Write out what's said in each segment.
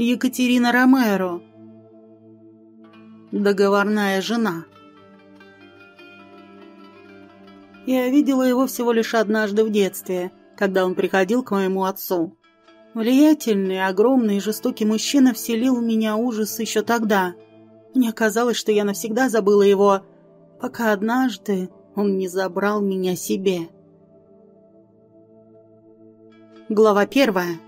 Екатерина Ромеро. Договорная жена. Я видела его всего лишь однажды в детстве, когда он приходил к моему отцу. Влиятельный, огромный и жестокий мужчина вселил в меня ужас еще тогда. Мне казалось, что я навсегда забыла его, пока однажды он не забрал меня себе. Глава первая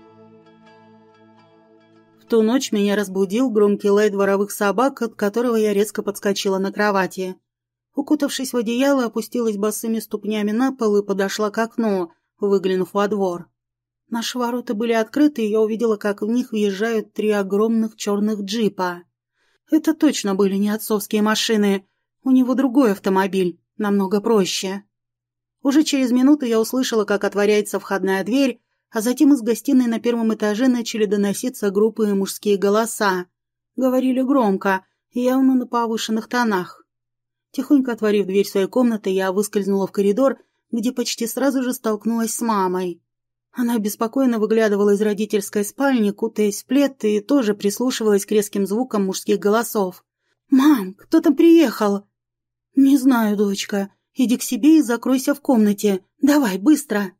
ту ночь меня разбудил громкий лай дворовых собак, от которого я резко подскочила на кровати. Укутавшись в одеяло, опустилась босыми ступнями на пол и подошла к окну, выглянув во двор. Наши ворота были открыты, и я увидела, как в них въезжают три огромных черных джипа. Это точно были не отцовские машины. У него другой автомобиль, намного проще. Уже через минуту я услышала, как отворяется входная дверь, а затем из гостиной на первом этаже начали доноситься группы и мужские голоса. Говорили громко, явно на повышенных тонах. Тихонько отворив дверь своей комнаты, я выскользнула в коридор, где почти сразу же столкнулась с мамой. Она беспокойно выглядывала из родительской спальни, кутаясь в плед, и тоже прислушивалась к резким звукам мужских голосов. «Мам, кто там приехал?» «Не знаю, дочка. Иди к себе и закройся в комнате. Давай, быстро!»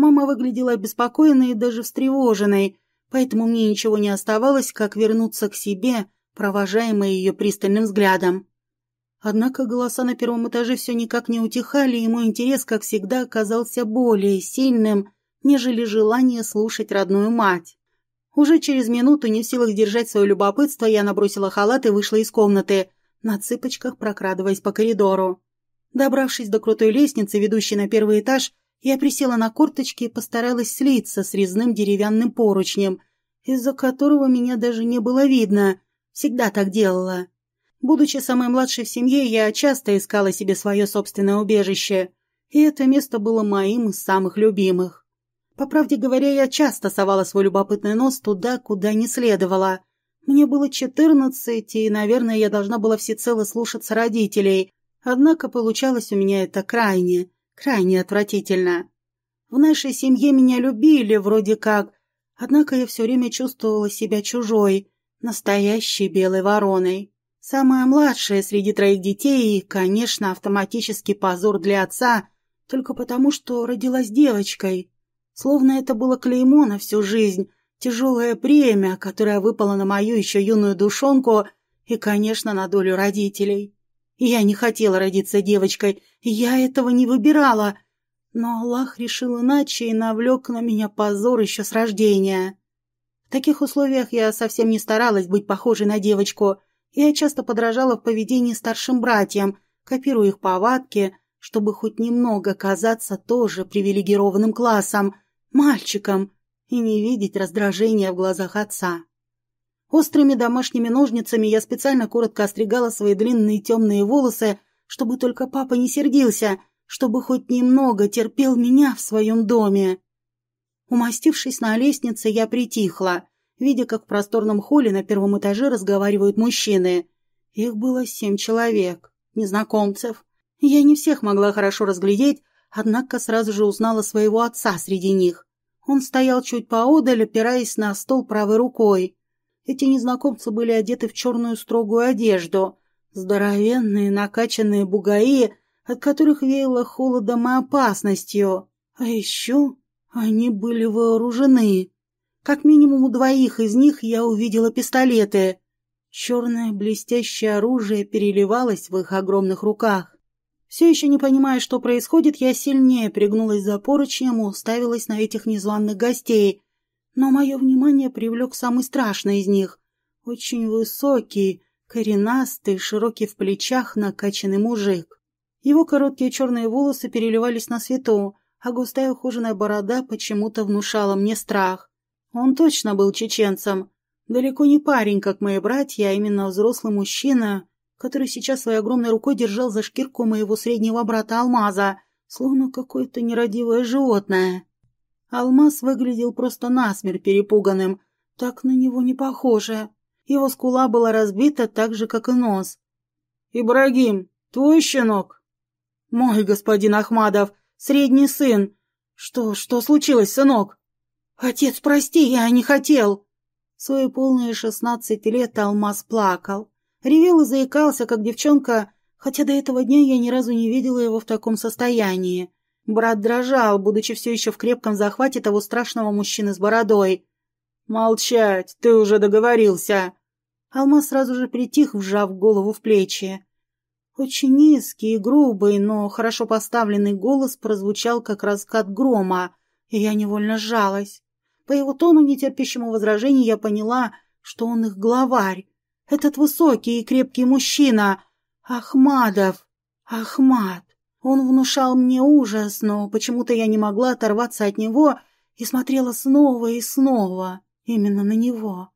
Мама выглядела обеспокоенной и даже встревоженной, поэтому мне ничего не оставалось, как вернуться к себе, провожаемой ее пристальным взглядом. Однако голоса на первом этаже все никак не утихали, и мой интерес, как всегда, оказался более сильным, нежели желание слушать родную мать. Уже через минуту, не в силах держать свое любопытство, я набросила халат и вышла из комнаты, на цыпочках прокрадываясь по коридору. Добравшись до крутой лестницы, ведущей на первый этаж, я присела на корточки и постаралась слиться с резным деревянным поручнем, из-за которого меня даже не было видно. Всегда так делала. Будучи самой младшей в семье, я часто искала себе свое собственное убежище, и это место было моим из самых любимых. По правде говоря, я часто совала свой любопытный нос туда, куда не следовало. Мне было четырнадцать, и, наверное, я должна была всецело слушаться родителей, однако получалось у меня это крайне – Крайне отвратительно. В нашей семье меня любили вроде как, однако я все время чувствовала себя чужой, настоящей белой вороной. Самая младшая среди троих детей и, конечно, автоматически позор для отца, только потому, что родилась девочкой. Словно это было клеймо на всю жизнь, тяжелое премия, которое выпало на мою еще юную душонку и, конечно, на долю родителей. Я не хотела родиться девочкой, я этого не выбирала. Но Аллах решил иначе и навлек на меня позор еще с рождения. В таких условиях я совсем не старалась быть похожей на девочку. Я часто подражала в поведении старшим братьям, копируя их повадки, чтобы хоть немного казаться тоже привилегированным классом, мальчиком, и не видеть раздражения в глазах отца. Острыми домашними ножницами я специально коротко остригала свои длинные темные волосы, чтобы только папа не сердился, чтобы хоть немного терпел меня в своем доме. Умастившись на лестнице, я притихла, видя, как в просторном холле на первом этаже разговаривают мужчины. Их было семь человек, незнакомцев. Я не всех могла хорошо разглядеть, однако сразу же узнала своего отца среди них. Он стоял чуть поодаль, опираясь на стол правой рукой. Эти незнакомцы были одеты в черную строгую одежду. Здоровенные, накачанные бугаи, от которых веяло холодом и опасностью. А еще они были вооружены. Как минимум у двоих из них я увидела пистолеты. Черное блестящее оружие переливалось в их огромных руках. Все еще не понимая, что происходит, я сильнее пригнулась за поручнем и уставилась на этих незваных гостей, но мое внимание привлек самый страшный из них. Очень высокий, коренастый, широкий в плечах, накачанный мужик. Его короткие черные волосы переливались на свету, а густая ухоженная борода почему-то внушала мне страх. Он точно был чеченцем. Далеко не парень, как мои братья, а именно взрослый мужчина, который сейчас своей огромной рукой держал за шкирку моего среднего брата Алмаза, словно какое-то нерадивое животное. Алмаз выглядел просто насмерть перепуганным. Так на него не похоже. Его скула была разбита так же, как и нос. «Ибрагим, твой щенок?» «Мой господин Ахмадов, средний сын. Что, что случилось, сынок?» «Отец, прости, я не хотел!» свои полные шестнадцать лет Алмаз плакал. Ревел и заикался, как девчонка, хотя до этого дня я ни разу не видела его в таком состоянии. Брат дрожал, будучи все еще в крепком захвате того страшного мужчины с бородой. «Молчать, ты уже договорился!» Алмаз сразу же притих, вжав голову в плечи. Очень низкий и грубый, но хорошо поставленный голос прозвучал, как раскат грома, и я невольно сжалась. По его тону нетерпящему возражений я поняла, что он их главарь. Этот высокий и крепкий мужчина. Ахмадов. Ахмад. Он внушал мне ужас, но почему-то я не могла оторваться от него и смотрела снова и снова именно на него.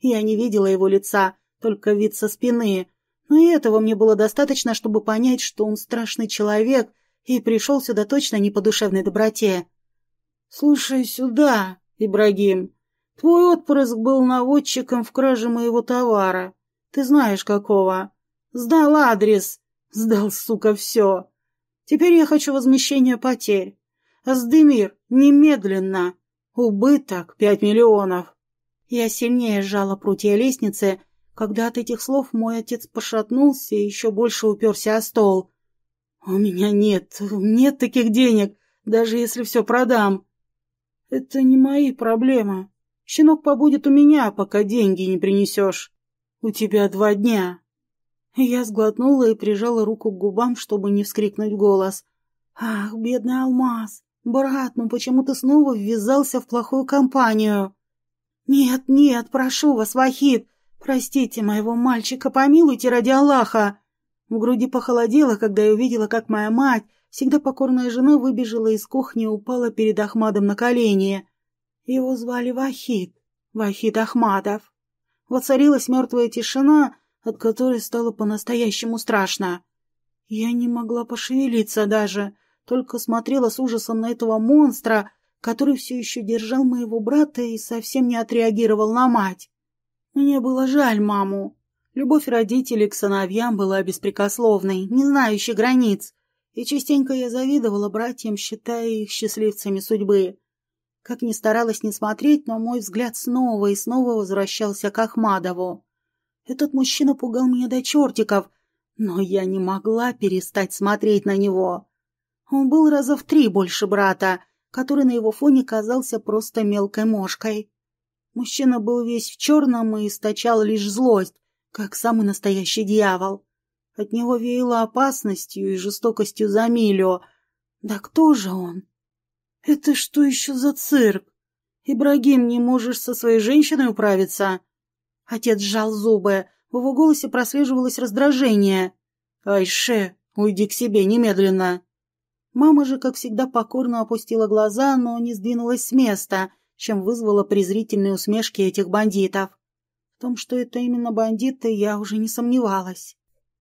Я не видела его лица, только вид со спины, но и этого мне было достаточно, чтобы понять, что он страшный человек и пришел сюда точно не по душевной доброте. «Слушай сюда, Ибрагим, твой отпрыск был наводчиком в краже моего товара. Ты знаешь какого. Сдал адрес, сдал, сука, все». Теперь я хочу возмещения потерь. Сдымир, немедленно. Убыток пять миллионов. Я сильнее сжала прутья лестницы, когда от этих слов мой отец пошатнулся и еще больше уперся о стол. «У меня нет, нет таких денег, даже если все продам». «Это не мои проблемы. Щенок побудет у меня, пока деньги не принесешь. У тебя два дня, я сглотнула и прижала руку к губам, чтобы не вскрикнуть голос. «Ах, бедный алмаз! Брат, ну почему ты снова ввязался в плохую компанию?» «Нет, нет, прошу вас, Вахид! Простите моего мальчика, помилуйте ради Аллаха!» В груди похолодело, когда я увидела, как моя мать, всегда покорная жена, выбежала из кухни и упала перед Ахмадом на колени. Его звали Вахид, Вахид Ахмадов. Воцарилась мертвая тишина, от которой стало по-настоящему страшно. Я не могла пошевелиться даже, только смотрела с ужасом на этого монстра, который все еще держал моего брата и совсем не отреагировал на мать. Мне было жаль маму. Любовь родителей к сыновьям была беспрекословной, не знающей границ, и частенько я завидовала братьям, считая их счастливцами судьбы. Как ни старалась не смотреть, но мой взгляд снова и снова возвращался к Ахмадову. Этот мужчина пугал меня до чертиков, но я не могла перестать смотреть на него. Он был раза в три больше брата, который на его фоне казался просто мелкой мошкой. Мужчина был весь в черном и источал лишь злость, как самый настоящий дьявол. От него веяло опасностью и жестокостью за милю. Да кто же он? Это что еще за цирк? Ибрагим, не можешь со своей женщиной управиться? Отец сжал зубы. В его голосе прослеживалось раздражение. «Айше, уйди к себе немедленно!» Мама же, как всегда, покорно опустила глаза, но не сдвинулась с места, чем вызвала презрительные усмешки этих бандитов. В том, что это именно бандиты, я уже не сомневалась.